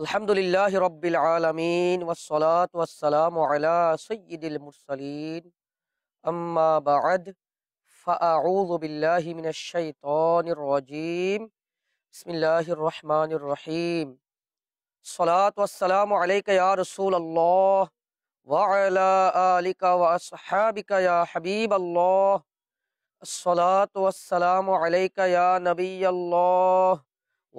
الحمد للہ رب العالمین والصلاة والسلام على سید المرسلین اما بعد فاعوذ باللہ من الشیطان الرجیم بسم اللہ الرحمن الرحیم صلاة والسلام علیکہ یا رسول اللہ وعلا آلکہ واصحابکہ یا حبیب اللہ الصلاة والسلام علیکہ یا نبی اللہ ও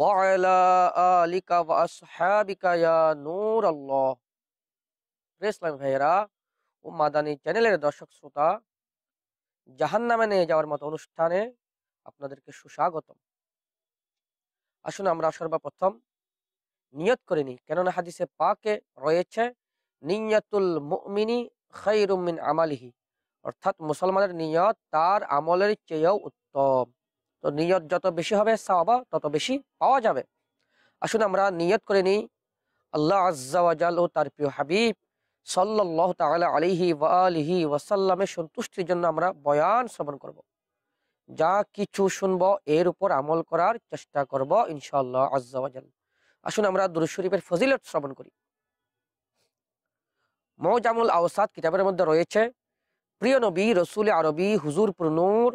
চ্যানেলের দর্শক শ্রোতা জাহান্নামে নিয়ে যাওয়ার মতো অনুষ্ঠানে আপনাদেরকে সুস্বাগত আসুন আমরা সর্বপ্রথম নিয়ত করিনি কেননা হাদিসে পাকে রয়েছে নিয়াতুল আমালিহি অর্থাৎ মুসলমানের নিয়ত তার আমলের চেয়েও উত্তম তো নিয়ত যত বেশি হবে সাওয়াবা তত বেশি পাওয়া যাবে আসুন আমরা নিয়ত করে নিই আল্লাহ আজাল ও তার প্রিয় হাবিব সাল্লাহ তালা আলিহি ওয়া আলিহি ওয়াসাল্লামের সন্তুষ্টির জন্য আমরা বয়ান শ্রবণ করব। যা কিছু শুনব এর উপর আমল করার চেষ্টা করব ইনশাল্লাহ আজাল আসুন আমরা দুরু শরীফের ফজিলত শ্রবণ করি মৌজামুল আওসাদ কিতাবের মধ্যে রয়েছে প্রিয় নবী রসুল আরবি হুজুর প্রনুর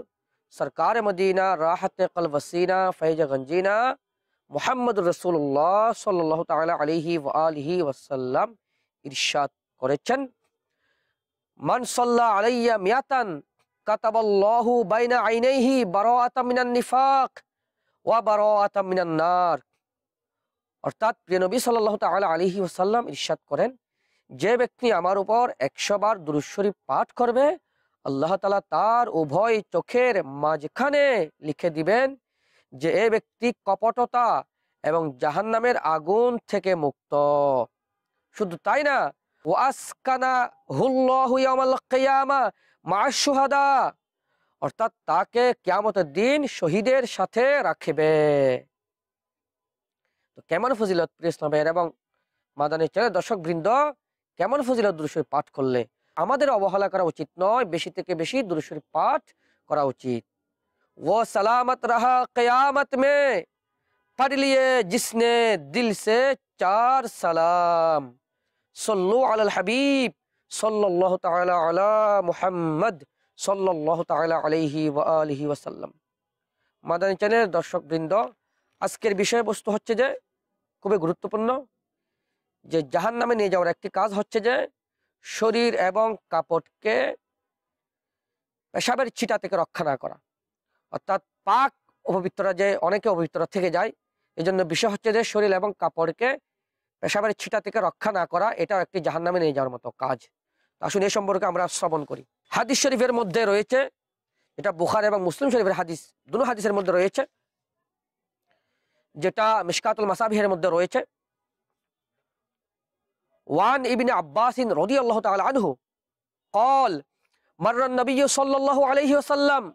সরকার মদিনা রাহত কল ওসিনা ফৈজ গঞ্জিনা মোহাম্মদ রসুল্লাহ সাল্লাহ তালা আলিহি আলহি ওয়াসাল্লাম ইরশাদ করেছেন মানসল্লা আলাইয়া মিয়াতান কাতাবল্লাহু বাইনা আইনাইহি বারাআতা মিনান নিফাক ওয়া বারাআতা মিনান নার অর্থাৎ প্রিয় নবী সাল্লাল্লাহু তাআলা আলাইহি ইরশাদ করেন যে ব্যক্তি আমার উপর 100 বার দুরুশ্বরী পাঠ করবে আল্লাহ তালা তার উভয় চোখের মাঝখানে লিখে দিবেন যে এ ব্যক্তি কপটতা এবং জাহান্নামের আগুন থেকে মুক্ত শুধু তাই না ওয়াসকানা হুল্লাহুয়ামা মাসুহাদা অর্থাৎ তাকে কেয়ামতের দিন শহীদের সাথে রাখবে তো কেমন ফজিলত প্রিয় ইসলামের এবং মাদানী চলে দর্শক বৃন্দ কেমন ফজিলত দৃশ্য পাঠ করলে আমাদের অবহেলা করা উচিত নয় বেশি থেকে বেশি দুরুশরী পাঠ করা উচিত ও সালামত রাহা কেয়ামত মে পড় লিয়ে জিসনে দিল সে চার সালাম সল্লু আল হাবিব সল্লাহ তালা মুহাম্মদ সল্লাহ তালা আলহি আলহি ওয়াসাল্লাম মাদানী চ্যানেল দর্শকবৃন্দ আজকের বিষয়বস্তু হচ্ছে যে খুবই গুরুত্বপূর্ণ যে জাহান নামে নিয়ে যাওয়ার একটি কাজ হচ্ছে যে শরীর এবং কাপড়কে পেশাবের ছিটা থেকে রক্ষা না করা অর্থাৎ পাক অপবিত্ররা যে অনেকে অপবিত্র থেকে যায় এজন্য বিষয় হচ্ছে যে শরীর এবং কাপড়কে পেশাবের ছিটা থেকে রক্ষা না করা এটাও একটি জাহান্নামে নিয়ে যাওয়ার মতো কাজ আসুন এ সম্পর্কে আমরা শ্রবণ করি হাদিস শরীফের মধ্যে রয়েছে এটা বুখার এবং মুসলিম শরীফের হাদিস দু হাদিসের মধ্যে রয়েছে যেটা মিসকাতুল মাসাবিহের মধ্যে রয়েছে وعن ابن عباس رضي الله تعالى عنه قال مر النبي صلى الله عليه وسلم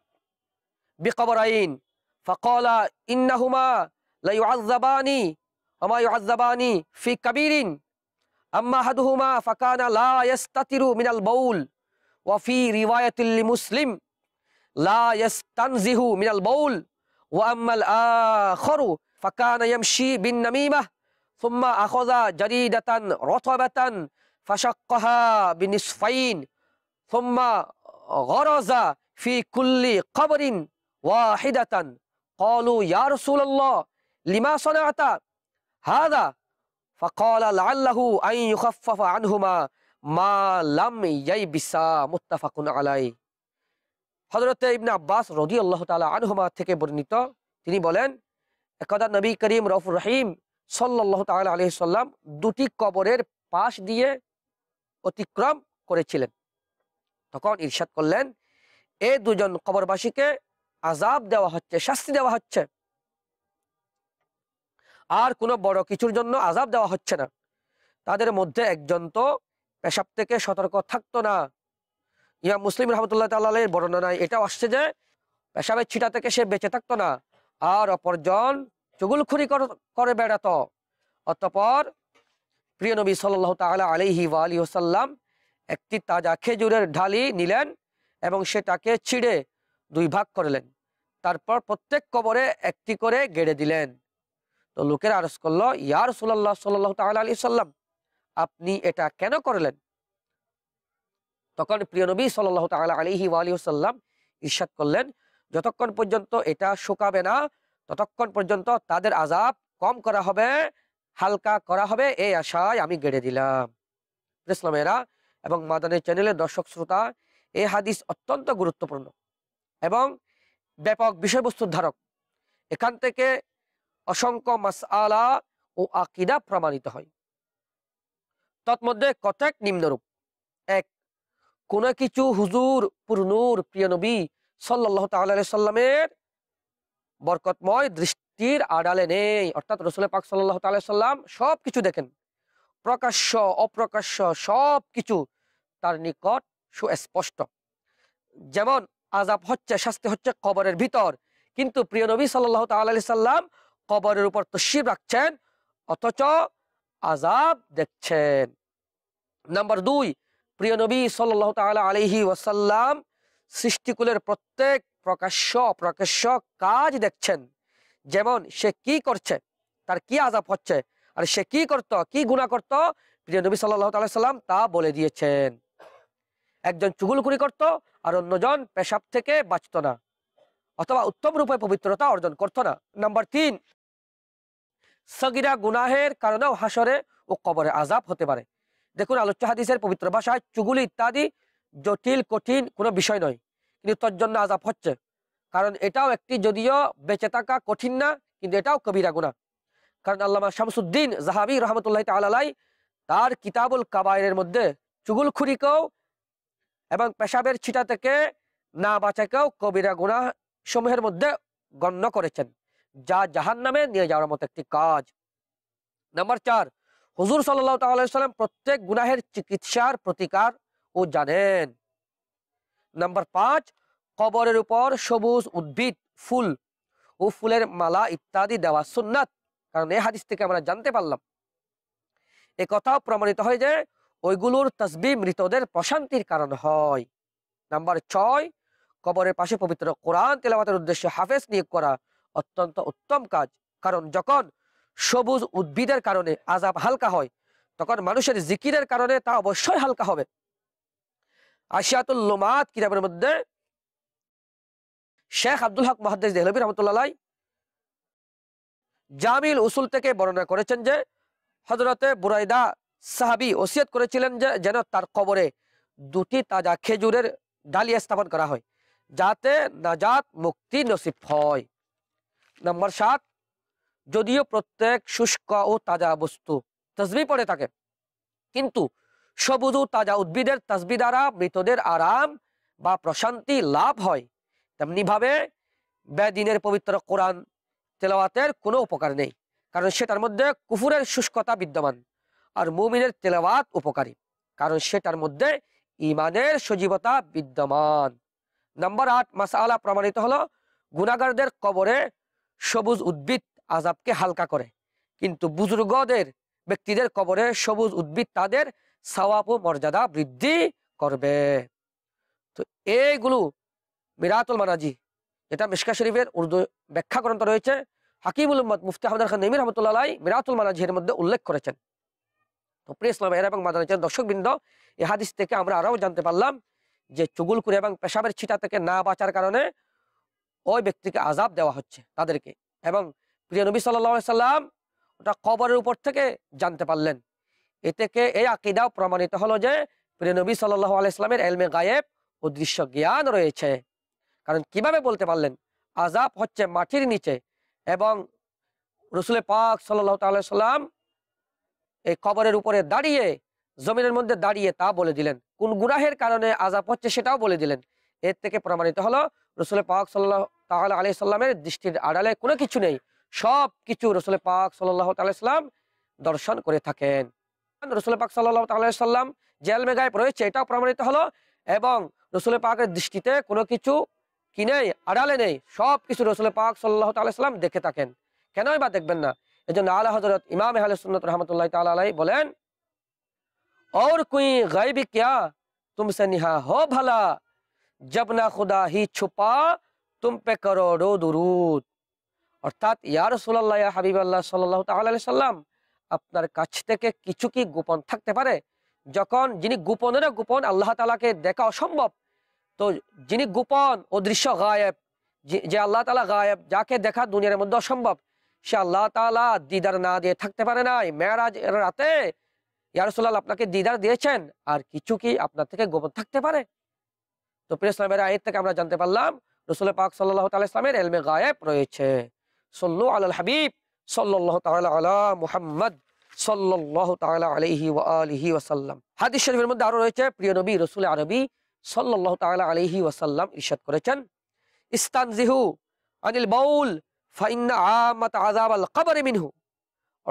بقبرين فقال إنهما لا يعذباني وما يعذبان في كبير أما أحدهما فكان لا يستتر من البول وفي رواية لمسلم لا يستنزه من البول وأما الآخر فكان يمشي بالنميمة ثم أخذ جريدة رطبة فشقها بنصفين ثم غرز في كل قبر واحدة قالوا يا رسول الله لما صنعت هذا فقال لعله أن يخفف عنهما ما لم ييبسا متفق عليه حضرت ابن عباس رضي الله تعالى عنهما تكبرنيتا تني بولن বলেন একদা নবী করিম রফুর রহিম সাল্লাহ তাল আলি সাল্লাম দুটি কবরের পাশ দিয়ে অতিক্রম করেছিলেন তখন ইরশাদ করলেন এ দুজন কবরবাসীকে আজাব দেওয়া হচ্ছে শাস্তি দেওয়া হচ্ছে আর কোনো বড় কিছুর জন্য আজাব দেওয়া হচ্ছে না তাদের মধ্যে একজন তো পেশাব থেকে সতর্ক থাকতো না ইয়া মুসলিম রহমতুল্লাহ তাল্লাহ বর্ণনায় এটাও আসছে যে পেশাবের ছিটা থেকে সে বেঁচে থাকতো না আর অপরজন চগুলখুরি করে বেড়াত অতপর প্রিয় নবী সাল্লাহ তালা আলিহি ওয়া আলী হোসাল্লাম একটি তাজা খেজুরের ঢালি নিলেন এবং সেটাকে ছিঁড়ে দুই ভাগ করলেন তারপর প্রত্যেক কবরে একটি করে গেড়ে দিলেন তো লোকের আরস করল ইয়ার সুল্লাহ সাল্লাহ তাল আলী সাল্লাম আপনি এটা কেন করলেন তখন প্রিয় নবী সাল্লাহ তাল আলিহি ওয়া আলী সাল্লাম ঈর্ষাদ করলেন যতক্ষণ পর্যন্ত এটা শুকাবে না ততক্ষণ পর্যন্ত তাদের আজাব কম করা হবে হালকা করা হবে এই আশায় আমি গেড়ে দিলাম ইসলামেরা এবং মাদানের চ্যানেলের দর্শক শ্রোতা এই হাদিস অত্যন্ত গুরুত্বপূর্ণ এবং ব্যাপক বিষয়বস্তুর ধারক এখান থেকে অসংখ্য মাস আলা ও আকিদা প্রমাণিত হয় তৎমধ্যে কতক নিম্নরূপ এক কোন কিছু হুজুর পুরনুর প্রিয় নবী সাল্লাহ তাল্লামের বরকতময় দৃষ্টির আড়ালে নেই অর্থাৎ রসুলের পাক সাল্লাহ সাল্লাম সব কিছু দেখেন প্রকাশ্য অপ্রকাশ্য সব কিছু তার নিকট সুস্পষ্ট যেমন আজাব হচ্ছে শাস্তি হচ্ছে কবরের ভিতর কিন্তু প্রিয় নবী সাল্লাহ তাল্লি সাল্লাম কবরের উপর তসিব রাখছেন অথচ আজাব দেখছেন নাম্বার দুই প্রিয় নবী সাল্লাহ তাল আলহি ওয়াসাল্লাম সৃষ্টিকুলের প্রত্যেক প্রকাশ্য অপ্রকাশ্য কাজ দেখছেন যেমন সে কি করছে তার কি আজাব হচ্ছে আর সে কি করত কি গুণা করত প্রিয় নবী সাল্লাহ সাল্লাম তা বলে দিয়েছেন একজন চুগুলকুড়ি করত আর অন্যজন পেশাব থেকে বাঁচত না অথবা উত্তম রূপে পবিত্রতা অর্জন করত না নাম্বার তিন সগিরা গুনাহের কারণেও হাসরে ও কবরে আজাব হতে পারে দেখুন আলোচ্য হাদিসের পবিত্র ভাষায় চুগুলি ইত্যাদি জটিল কঠিন কোনো বিষয় নয় কিন্তু তোর জন্য আজাব হচ্ছে কারণ এটাও একটি যদিও বেঁচে থাকা কঠিন না কিন্তু এটাও কবিরা গুণা কারণ আল্লামা শামসুদ্দিন জাহাবি রহমতুল্লাহ তালাই তার কিতাবুল কাবায়ের মধ্যে চুগুলখুরিকেও এবং পেশাবের ছিটা থেকে না বাঁচাকেও কবিরা গুণা সমূহের মধ্যে গণ্য করেছেন যা জাহান নামে নিয়ে যাওয়ার মতো একটি কাজ নাম্বার চার হুজুর সাল্লাহ তাল্লাম প্রত্যেক গুনাহের চিকিৎসার প্রতিকার ও জানেন নাম্বার পাঁচ কবরের উপর সবুজ উদ্ভিদ ফুল ও ফুলের মালা ইত্যাদি দেওয়া সুন্নাত কারণ এ হাদিস থেকে আমরা জানতে পারলাম এ কথা প্রমাণিত হয় যে ওইগুলোর তসবি মৃতদের প্রশান্তির কারণ হয় নাম্বার ছয় কবরের পাশে পবিত্র কোরআন তেলাবাতের উদ্দেশ্যে হাফেজ নিয়োগ করা অত্যন্ত উত্তম কাজ কারণ যখন সবুজ উদ্ভিদের কারণে আজাব হালকা হয় তখন মানুষের জিকিরের কারণে তা অবশ্যই হালকা হবে আশিয়াতুল লোমাত কিতাবের মধ্যে শেখ আব্দুল হক মহাদেশ দেহলবী রহমতুল্লাহ জামিল উসুল থেকে বর্ণনা করেছেন যে হজরতে বুরাইদা সাহাবি ওসিয়ত করেছিলেন যে যেন তার কবরে দুটি তাজা খেজুরের ডালি স্থাপন করা হয় যাতে নাজাত মুক্তি নসিব হয় নম্বর সাত যদিও প্রত্যেক শুষ্ক ও তাজা বস্তু তসবি পড়ে থাকে কিন্তু সবুজ তাজা উদ্ভিদের তাসবি দ্বারা মৃতদের আরাম বা প্রশান্তি লাভ হয় তেমনিভাবে বেদিনের পবিত্র কোরআন তেলাওয়াতের কোনো উপকার নেই কারণ সেটার মধ্যে কুফুরের শুষ্কতা বিদ্যমান আর মুমিনের তেলাওয়াত উপকারী কারণ সেটার মধ্যে ইমানের সজীবতা বিদ্যমান নাম্বার আট মাসালা প্রমাণিত হলো গুণাগারদের কবরে সবুজ উদ্ভিদ আজাবকে হালকা করে কিন্তু বুজুর্গদের ব্যক্তিদের কবরে সবুজ উদ্ভিদ তাদের সওয়াব ও মর্যাদা বৃদ্ধি করবে তো এইগুলো মিরাতুল মানাজি এটা মিশকা শরীফের উর্দু ব্যাখ্যা গ্রন্থ রয়েছে হাকিমুল উম্মদ মুফতি আহমদার খান নেমির রহমতুল্লাহ মিরাতুল এর মধ্যে উল্লেখ করেছেন তো প্রিয় ইসলাম এর এবং মাদানাচের দর্শকবৃন্দ এ থেকে আমরা আরও জানতে পারলাম যে চুগুলকুর এবং পেশাবের ছিটা থেকে না বাঁচার কারণে ওই ব্যক্তিকে আজাব দেওয়া হচ্ছে তাদেরকে এবং প্রিয় নবী সাল্লা সাল্লাম ওটা কবরের উপর থেকে জানতে পারলেন এ থেকে এই আকিদাও প্রমাণিত হলো যে প্রিয়নবী সাল আলাইসলামের এলমে গায়েব দৃশ্য জ্ঞান রয়েছে কারণ কিভাবে বলতে পারলেন আজাব হচ্ছে মাটির নিচে এবং রসুল পাক সাল্লাহ তাল্লাম এই কবরের উপরে দাঁড়িয়ে জমিনের মধ্যে দাঁড়িয়ে তা বলে দিলেন কোন গুনাহের কারণে আজাব হচ্ছে সেটাও বলে দিলেন এর থেকে প্রমাণিত হলো রসুল পাক সাল্লাহ তাহলে আলি সাল্লামের দৃষ্টির আড়ালে কোনো কিছু নেই সব কিছু রসুল পাক সাল্লাহ তাল্লাম দর্শন করে থাকেন রসুল পাক সাল্লাহ তাল্লাম জেল মেঘায় রয়েছে এটাও প্রমাণিত হলো এবং রসুল পাকের দৃষ্টিতে কোনো কিছু কি নেই আড়ালে নেই সব কিছু রসুল পাক সাল্লাহ তাল্লাম দেখে থাকেন কেনই বা দেখবেন না এই জন্য আল্লাহ হজরত ইমাম আহল সুন্নত রহমতুল্লাহ তালাই বলেন ওর কুই গাইবি কিয়া তুমসে নিহা হো ভালা জব না খুদা হি ছুপা তুম পে করো रो दुरूद অর্থাৎ ইয়ার সোল্লা হাবিব আল্লাহ সাল্লাহ তাল্লাম আপনার কাছ থেকে কিছু কি গোপন থাকতে পারে যখন যিনি গোপনের গোপন আল্লাহ তালাকে দেখা অসম্ভব তো যিনি গোপন অদৃশ্য গায়েব যে আল্লাহ তালা গায়েব যাকে দেখা দুনিয়ার মধ্যে অসম্ভব সে আল্লাহ তালা দিদার না দিয়ে থাকতে পারে নাই মেয়ারাজ রাতে ইয়ারসোল্লাল আপনাকে দিদার দিয়েছেন আর কিছু কি আপনার থেকে গোপন থাকতে পারে তো প্রিয় ইসলামের আয়ের থেকে আমরা জানতে পারলাম রসুল পাক সাল্লাহ তাল ইসলামের এলমে গায়েব রয়েছে সল্লু আল হাবিব সাল্লাহ আলা মুহাম্মদ সাল্লাহ আলহি ও আলহি হাদিস শরীফের মধ্যে রয়েছে প্রিয় নবী রসুল আরবি সাল্লাহ তালা আলহি করেছেন আনিল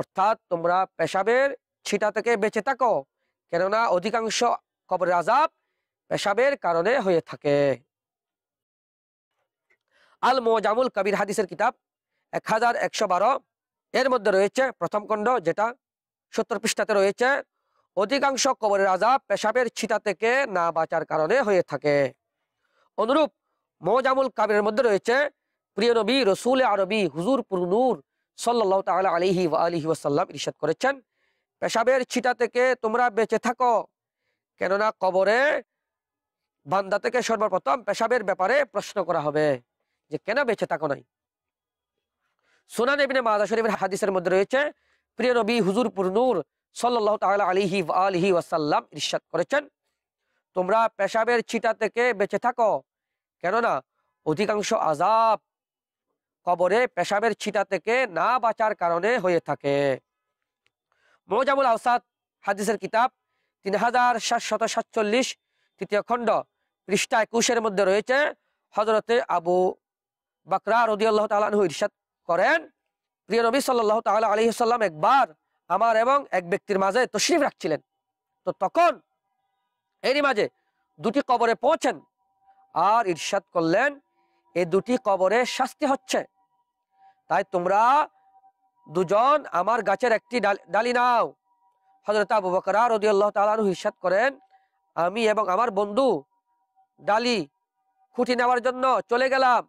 অর্থাৎ তোমরা পেশাবের ছিটা থেকে বেঁচে থাকো কেননা অধিকাংশ কবরের আজাব পেশাবের কারণে হয়ে থাকে আল মোজামুল কবির হাদিসের কিতাব এক হাজার একশো বারো এর মধ্যে রয়েছে প্রথম খণ্ড যেটা সত্তর পৃষ্ঠাতে রয়েছে অধিকাংশ কবরের আজাব পেশাবের ছিটা থেকে না বাঁচার কারণে হয়ে থাকে অনুরূপ মোজামুল কাবিরের মধ্যে রয়েছে প্রিয় নবী রসুল আরবি হুজুর পুরনুর সাল্লাহ তাল আলিহি আলিহি ওসাল্লাম ইরশাদ করেছেন পেশাবের ছিটা থেকে তোমরা বেঁচে থাকো কেননা কবরে বান্দা থেকে সর্বপ্রথম পেশাবের ব্যাপারে প্রশ্ন করা হবে যে কেন বেঁচে থাকো নাই সোনান এবিনে মাদা শরীফের হাদিসের মধ্যে রয়েছে প্রিয় নবী হুজুর পুরনুর সাল্লাহ তাল আলিহি আলহি ওয়াসাল্লাম ইরশাদ করেছেন তোমরা পেশাবের ছিটা থেকে বেঁচে থাকো কেননা অধিকাংশ আজাব কবরে পেশাবের ছিটা থেকে না বাঁচার কারণে হয়ে থাকে মোজামুল আহসাদ হাদিসের কিতাব তিন হাজার সাতশত সাতচল্লিশ তৃতীয় খণ্ড পৃষ্ঠা একুশের মধ্যে রয়েছে হজরতে আবু বাকরা রদিয়াল্লাহ তালাহ ইরশাদ করেন প্রিয় নবী সাল্লাহ তাহলে আলী সাল্লাম একবার আমার এবং এক ব্যক্তির মাঝে তশরিফ রাখছিলেন তো তখন এরই মাঝে দুটি কবরে পৌঁছেন আর ইরশাদ করলেন এই দুটি কবরে শাস্তি হচ্ছে তাই তোমরা দুজন আমার গাছের একটি ডালি নাও হজরত আবু বকরা রদি আল্লাহ তালু হিসাদ করেন আমি এবং আমার বন্ধু ডালি খুঁটি নেওয়ার জন্য চলে গেলাম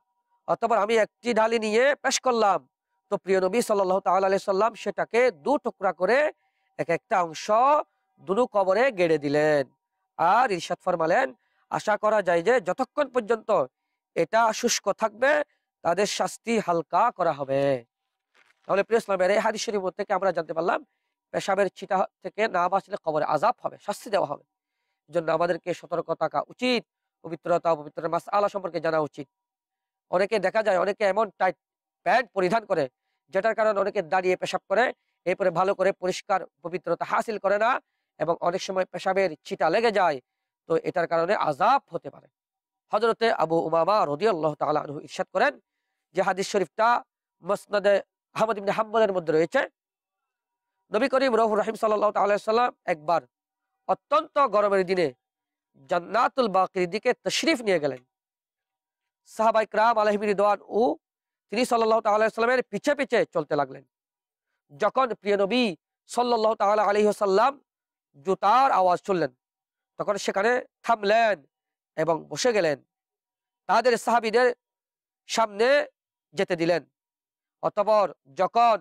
অতপর আমি একটি ঢালি নিয়ে পেশ করলাম তো প্রিয় নবী সাল্লাহ তাল্লাহ সাল্লাম সেটাকে দু টুকরা করে এক একটা অংশ দুনু কবরে গেড়ে দিলেন আর ইরশাদ ফরমালেন আশা করা যায় যে যতক্ষণ পর্যন্ত এটা শুষ্ক থাকবে তাদের শাস্তি হালকা করা হবে তাহলে প্রিয় ইসলামের এই হাদিস শরীফ থেকে আমরা জানতে পারলাম পেশাবের ছিটা থেকে না বাঁচলে কবরে আজাব হবে শাস্তি দেওয়া হবে জন্য আমাদেরকে সতর্ক থাকা উচিত পবিত্রতা পবিত্র মাস আলা সম্পর্কে জানা উচিত অনেকে দেখা যায় অনেকে এমন টাইট প্যান্ট পরিধান করে যেটার কারণে অনেকে দাঁড়িয়ে পেশাব করে এরপরে ভালো করে পরিষ্কার পবিত্রতা হাসিল করে না এবং অনেক সময় পেশাবের ছিটা লেগে যায় তো এটার কারণে আজাব হতে পারে হজরতে আবু উমামা রদিয়াল্লাহ আল্লাহ তালু ইরশাদ করেন যে হাদিস শরীফটা মসনদে আহমদ ইবনে হাম্মদের মধ্যে রয়েছে নবী করিম রহু রহিম সাল্লাহ তাল্লাম একবার অত্যন্ত গরমের দিনে জান্নাতুল বাকির দিকে তশরিফ নিয়ে গেলেন সাহাবাই ক্রাম আলহিবির দোয়ান ও তিনি সাল্লাহ তাল্লামের পিছে পিছে চলতে লাগলেন যখন প্রিয় নবী সাল্লাহ তাল আলহিহসাল্লাম জুতার আওয়াজ শুনলেন তখন সেখানে থামলেন এবং বসে গেলেন তাদের সাহাবিদের সামনে যেতে দিলেন অতপর যখন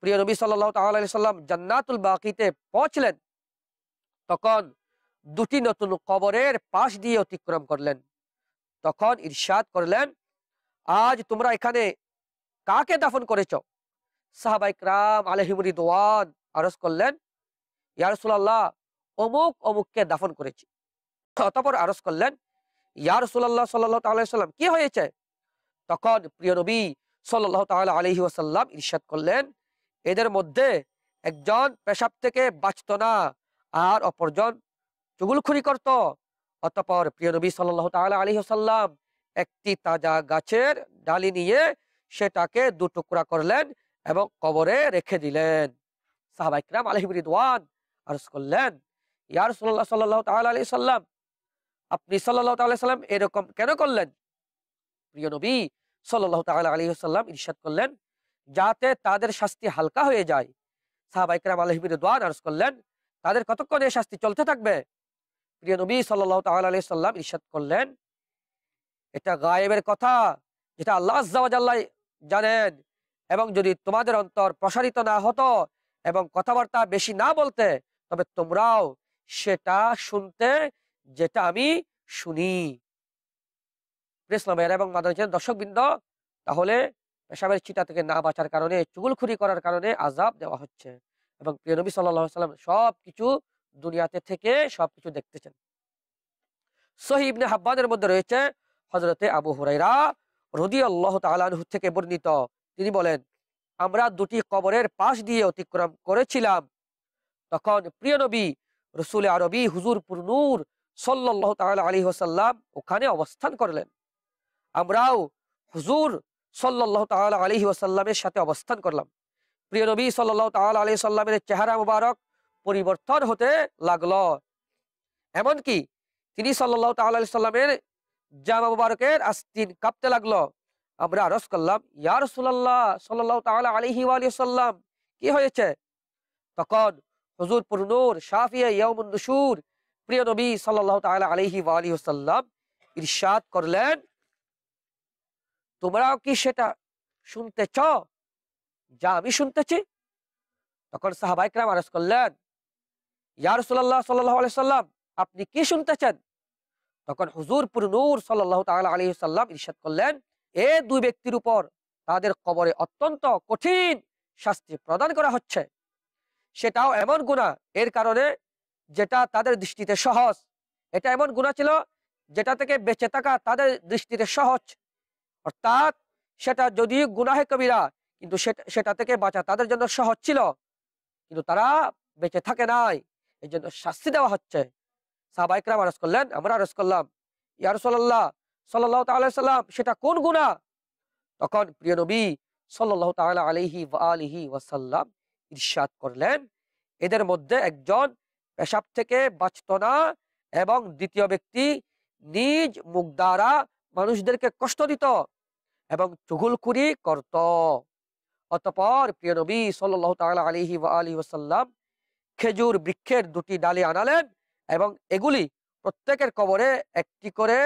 প্রিয় নবী সাল্লাহ তাল্লাম জান্নাতুল বাকিতে পৌঁছলেন তখন দুটি নতুন কবরের পাশ দিয়ে অতিক্রম করলেন তখন ইরশাদ করলেন আজ তোমরা এখানে কাকে দাফন করেছ সাহাবাইক রাম আলহিমুরি দোয়ান আরস করলেন ইয়ারসুল্লাহ অমুক অমুককে দাফন করেছি অতপর আরস করলেন ইয়ারসুল্লাহ সাল্লাহ সাল্লাম কি হয়েছে তখন প্রিয় নবী সাল্লাহ তাল আলহি ওসাল্লাম ইরশাদ করলেন এদের মধ্যে একজন পেশাব থেকে বাঁচত না আর অপরজন চুগুলখুরি করত অতপর প্রিয় নবী সাল্লাহ তালা আলী সাল্লাম একটি তাজা গাছের ডালি নিয়ে সেটাকে দু টুকরা করলেন এবং কবরে রেখে দিলেন সাহাবাইকরাম আলহিবরিদওয়ান আরজ করলেন ইয়ার সাল্লাহ সাল্লাহ তাল আলি সাল্লাম আপনি সাল্লাহ তাল্লাহ সাল্লাম এরকম কেন করলেন প্রিয় নবী সাল্লাহ তাল আলী সাল্লাম ইরশাদ করলেন যাতে তাদের শাস্তি হালকা হয়ে যায় সাহাবাইকরাম দোয়ান আরজ করলেন তাদের কতক্ষণ এই শাস্তি চলতে থাকবে প্রিয় নবী সাল্লাহ তাল্লাহ সাল্লাম ইরশাদ করলেন এটা গায়েবের কথা যেটা আল্লাহ আজ্লাহ জানেন এবং যদি তোমাদের অন্তর প্রসারিত না হতো এবং কথাবার্তা বেশি না বলতে তবে তোমরাও সেটা শুনতে যেটা আমি শুনি ইসলামের এবং মাদান দর্শকবৃন্দ তাহলে পেশাবের চিটা থেকে না বাঁচার কারণে চুগুলখুরি করার কারণে আজাব দেওয়া হচ্ছে এবং প্রিয় নবী সাল্লাহ সাল্লাম সব কিছু দুনিয়াতে থেকে সবকিছু দেখতেছেন সহিবনে হাব্বানের মধ্যে রয়েছে হজরতে আবু হুরাইরা রদি আল্লাহ তালু থেকে বর্ণিত তিনি বলেন আমরা দুটি কবরের পাশ দিয়ে অতিক্রম করেছিলাম তখন প্রিয় নবী রসুল আরবি হুজুর পুরনুর সল্লাহ তাল আলী ওসাল্লাম ওখানে অবস্থান করলেন আমরাও হুজুর সল্লাহ তাল আলী ওসাল্লামের সাথে অবস্থান করলাম প্রিয় নবী সাল্লাহ তাল আলী সাল্লামের চেহারা মুবারক পরিবর্তন হতে লাগল এমনকি তিনি সাল্লাহ সাল্লামের জামা মুবারকের আস্তিন কাঁপতে লাগলো আমরা আরস করলাম ইয়ার সুল্লাহ সাল্লাহ তাল আলহি সাল্লাম কি হয়েছে তখন হজুর পুরনুর শাফিয়া প্রিয় নবী সাল্লাহ তাল আলহি আলিয়াল্লাম ইরশাদ করলেন তোমরাও কি সেটা শুনতে চ যা আমি শুনতেছি তখন সাহাবাইকরাম আরস করলেন ইয়ারসোল্লাহ সাল্লাহ আলি সাল্লাম আপনি কি শুনতে চান তখন হুজুর নূর সাল্লাহ তাল আলী সাল্লাম ইরশাদ করলেন এ দুই ব্যক্তির উপর তাদের কবরে অত্যন্ত কঠিন শাস্তি প্রদান করা হচ্ছে সেটাও এমন গুণা এর কারণে যেটা তাদের দৃষ্টিতে সহজ এটা এমন গুণা ছিল যেটা থেকে বেঁচে থাকা তাদের দৃষ্টিতে সহজ অর্থাৎ সেটা যদি গুনাহে কবিরা কিন্তু সেটা থেকে বাঁচা তাদের জন্য সহজ ছিল কিন্তু তারা বেঁচে থাকে নাই এই জন্য শাস্তি দেওয়া হচ্ছে সাহবাইকরাম আরস করলেন আমরা আরস করলাম ইয়ারসোল্লাহ সাল্লাহ তাল্লাম সেটা কোন গুণা তখন প্রিয় নবী সাল্লাহ তাল আলহি আলিহি ওয়াসাল্লাম ইরশাদ করলেন এদের মধ্যে একজন পেশাব থেকে বাঁচত না এবং দ্বিতীয় ব্যক্তি নিজ মুখ দ্বারা মানুষদেরকে কষ্ট দিত এবং চুগুলখুরি করত অতপর প্রিয় নবী সাল্লাহ তাল আলহি আলি ওয়াসাল্লাম খেজুর বৃক্ষের দুটি ডালি আনালেন এবং এগুলি প্রত্যেকের কবরে একটি করে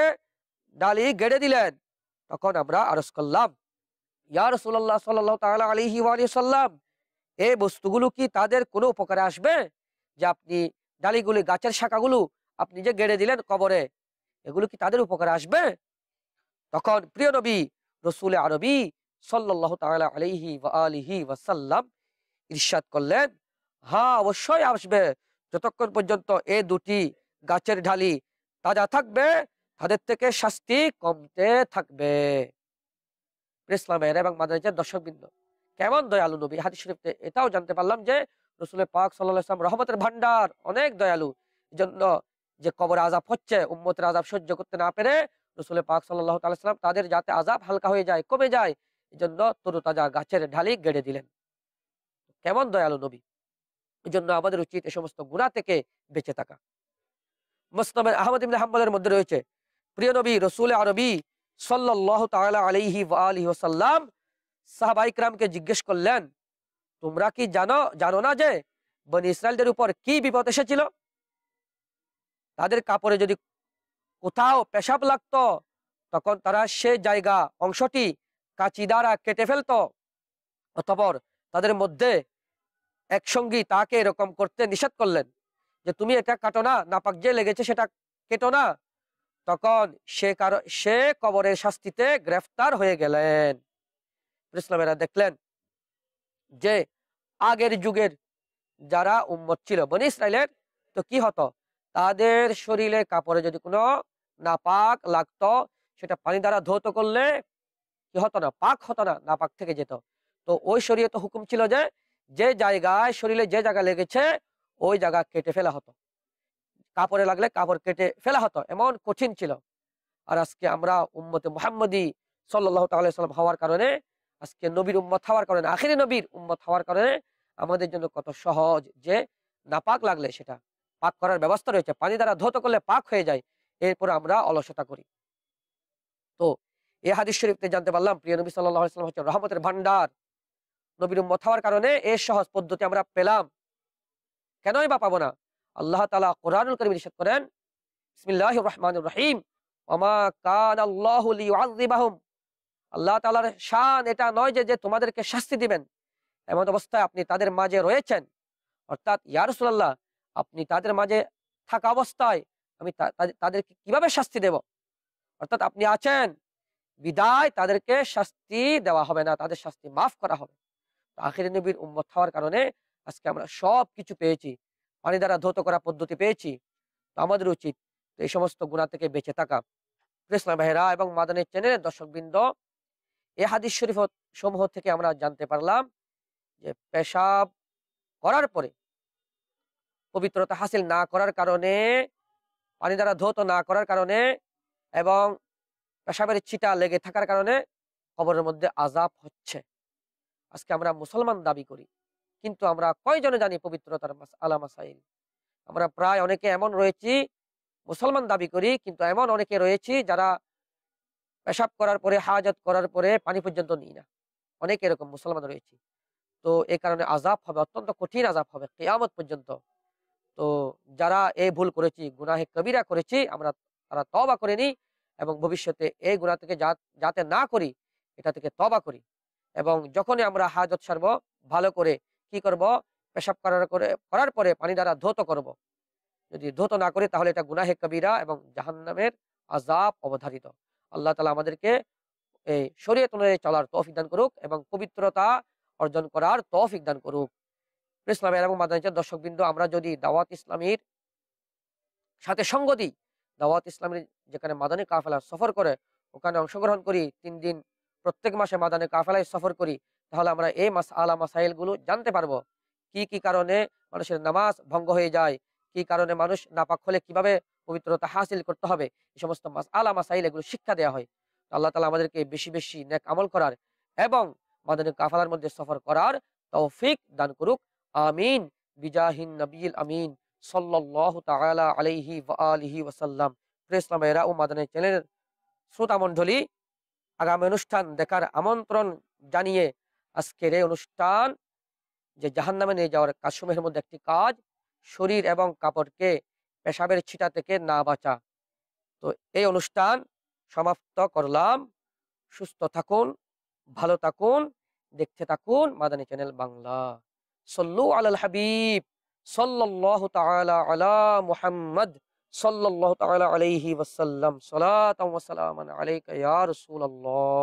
ডালি গেড়ে দিলেন তখন আমরা আরস করলাম ইয়ার রসুল্লাহ সাল্লাহ তাল আলিহি সাল্লাম এই বস্তুগুলো কি তাদের কোনো উপকারে আসবে যে আপনি ডালিগুলি গাছের শাখাগুলো আপনি যে গেড়ে দিলেন কবরে এগুলো কি তাদের উপকারে আসবে তখন প্রিয় নবী রসুল আরবি সাল্লাহ তালা আলিহি আলিহি ওয়াসাল্লাম ইরশাদ করলেন হ্যাঁ অবশ্যই আসবে যতক্ষণ পর্যন্ত এ দুটি গাছের ঢালি তাজা থাকবে তাদের থেকে শাস্তি কমতে থাকবে ইসলামের এবং দর্শক বিন্দু কেমন দয়ালু নবী হাদি শরীফতে এটাও জানতে পারলাম যে রসুলের পাক সাল্লাম রহমতের ভান্ডার অনেক দয়ালু জন্য যে কবর আজাব হচ্ছে উম্মতের আজাব সহ্য করতে না পেরে রসুলের পাক সাল্লাম তাদের যাতে আজাব হালকা হয়ে যায় কমে যায় এই জন্য তরুতাজা গাছের ঢালি গেড়ে দিলেন কেমন দয়ালু নবী এজন্য আমাদের উচিত এ সমস্ত গুণা থেকে বেঁচে থাকা মোস্তমের আহমদ ইমদ হাম্বলের মধ্যে রয়েছে প্রিয় নবী রসুল আরবি সাল্লাহ তালা আলিহি আলি ওসাল্লাম সাহাবাইকরামকে জিজ্ঞেস করলেন তোমরা কি জানো জানো না যে বন ইসরায়েলদের উপর কি বিপদ এসেছিল তাদের কাপড়ে যদি কোথাও পেশাব লাগত তখন তারা সে জায়গা অংশটি কাচি দ্বারা কেটে ফেলত অতপর তাদের মধ্যে একসঙ্গে তাকে এরকম করতে নিষেধ করলেন যে তুমি এটা কাটো না নাপাক যে লেগেছে সেটা কেটো না তখন সে কারো সে কবরের শাস্তিতে গ্রেফতার হয়ে গেলেন ইসলামেরা দেখলেন যে আগের যুগের যারা উম্মত ছিল বনি ইসরায়েলের তো কি হতো তাদের শরীরে কাপড়ে যদি কোনো নাপাক লাগতো সেটা পানি দ্বারা ধৌত করলে কি হতো না পাক হতো না নাপাক থেকে যেত তো ওই শরীরে তো হুকুম ছিল যে যে জায়গায় শরীরে যে জায়গা লেগেছে ওই জায়গা কেটে ফেলা হতো কাপড়ে লাগলে কাপড় কেটে ফেলা হতো এমন কঠিন ছিল আর আজকে আমরা উম্মতে মোহাম্মদী সাল্লাহ তাল্লাম হওয়ার কারণে আজকে নবীর উম্মত হওয়ার কারণে আখিরি নবীর উম্মত হওয়ার কারণে আমাদের জন্য কত সহজ যে নাপাক লাগলে সেটা পাক করার ব্যবস্থা রয়েছে পানি দ্বারা ধৌত করলে পাক হয়ে যায় এরপর আমরা অলসতা করি তো এ হাদিস শরীফতে জানতে পারলাম প্রিয় নবী সাল্লাহ হচ্ছে রহমতের ভান্ডার নবীর উম্মত হওয়ার কারণে এ সহজ পদ্ধতি আমরা পেলাম কেনই বা পাবো না আল্লাহ তালা কোরআনুল করিম নিষেধ করেন ইসমিল্লাহ রহমান রহিম আল্লাহ তালার শান এটা নয় যে তোমাদেরকে শাস্তি দিবেন এমন অবস্থায় আপনি তাদের মাঝে রয়েছেন অর্থাৎ ইয়ারসুল্লাহ আপনি তাদের মাঝে থাকা অবস্থায় আমি তাদেরকে কিভাবে শাস্তি দেব অর্থাৎ আপনি আছেন বিদায় তাদেরকে শাস্তি দেওয়া হবে না তাদের শাস্তি মাফ করা হবে আখির নবীর উম্মত হওয়ার কারণে আজকে আমরা সব কিছু পেয়েছি পানি দ্বারা ধৌত করা পদ্ধতি পেয়েছি তো আমাদের উচিত এই সমস্ত গুণা থেকে বেঁচে থাকা ইসলাম ভাইরা এবং মাদানের চ্যানেলের দর্শকবৃন্দ এ হাদিস শরীফ সমূহ থেকে আমরা জানতে পারলাম যে পেশাব করার পরে পবিত্রতা হাসিল না করার কারণে পানি দ্বারা ধৌত না করার কারণে এবং পেশাবের ছিটা লেগে থাকার কারণে কবরের মধ্যে আজাব হচ্ছে আজকে আমরা মুসলমান দাবি করি কিন্তু আমরা কয়জনে জানি পবিত্রতার মাসাইল আমরা প্রায় অনেকে এমন রয়েছি মুসলমান দাবি করি কিন্তু এমন অনেকে রয়েছি যারা পেশাব করার পরে হাজত করার পরে পানি পর্যন্ত নিই না অনেক এরকম মুসলমান রয়েছি তো এ কারণে আজাব হবে অত্যন্ত কঠিন আজাব হবে কেয়ামত পর্যন্ত তো যারা এই ভুল করেছি গুনাহে কবিরা করেছি আমরা তারা তবা করে নিই এবং ভবিষ্যতে এই গুণা থেকে যাতে না করি এটা থেকে তবা করি এবং যখনই আমরা হাজত সারবো ভালো করে কি করব পেশাব করার করে করার পরে পানি দ্বারা ধৌত করব। যদি ধৌত না করি তাহলে এটা গুনাহে কবিরা এবং জাহান্নামের আজাব অবধারিত আল্লাহ তালা আমাদেরকে এই শরীর অনুযায়ী চলার তৌফিক দান করুক এবং পবিত্রতা অর্জন করার তৌফিক দান করুক ইসলামের এবং মাদানিজের দর্শকবৃন্দ আমরা যদি দাওয়াত ইসলামীর সাথে সঙ্গ দিই দাওয়াত ইসলামের যেখানে মাদানী কাফেলা সফর করে ওখানে অংশগ্রহণ করি তিন দিন প্রত্যেক মাসে মাদানে কাফেলায় সফর করি তাহলে আমরা এই মাস আলা মাসাইলগুলো জানতে পারবো কি কি কারণে মানুষের নামাজ ভঙ্গ হয়ে যায় কি কারণে মানুষ নাপাক হলে কিভাবে পবিত্রতা হাসিল করতে হবে এই সমস্ত মাস আলা মাসাইল এগুলো শিক্ষা দেওয়া হয় আল্লাহ তালা আমাদেরকে বেশি বেশি নেক আমল করার এবং মাদানী কাফালার মধ্যে সফর করার তৌফিক দান করুক আমিন বিজাহিন নবীল আমিন সাল্লাহ তালা আলহি আলহি ওসাল্লাম প্রেসলামেরা ও মাদানের চ্যানেলের শ্রোতা শ্রোতামণ্ডলী আগামী অনুষ্ঠান দেখার আমন্ত্রণ জানিয়ে আজকের এই অনুষ্ঠান যে জাহান্নামে নিয়ে যাওয়ার কাজসমূহের মধ্যে একটি কাজ শরীর এবং কাপড়কে পেশাবের ছিটা থেকে না বাঁচা তো এই অনুষ্ঠান সমাপ্ত করলাম সুস্থ থাকুন ভালো থাকুন দেখতে থাকুন মাদানী চ্যানেল বাংলা সল্লু আল হাবিব সাল্লাহ তালা আলা মুহাম্মদ صلى الله تعالى عليه وسلم صلاة وسلاما عليك يا رسول الله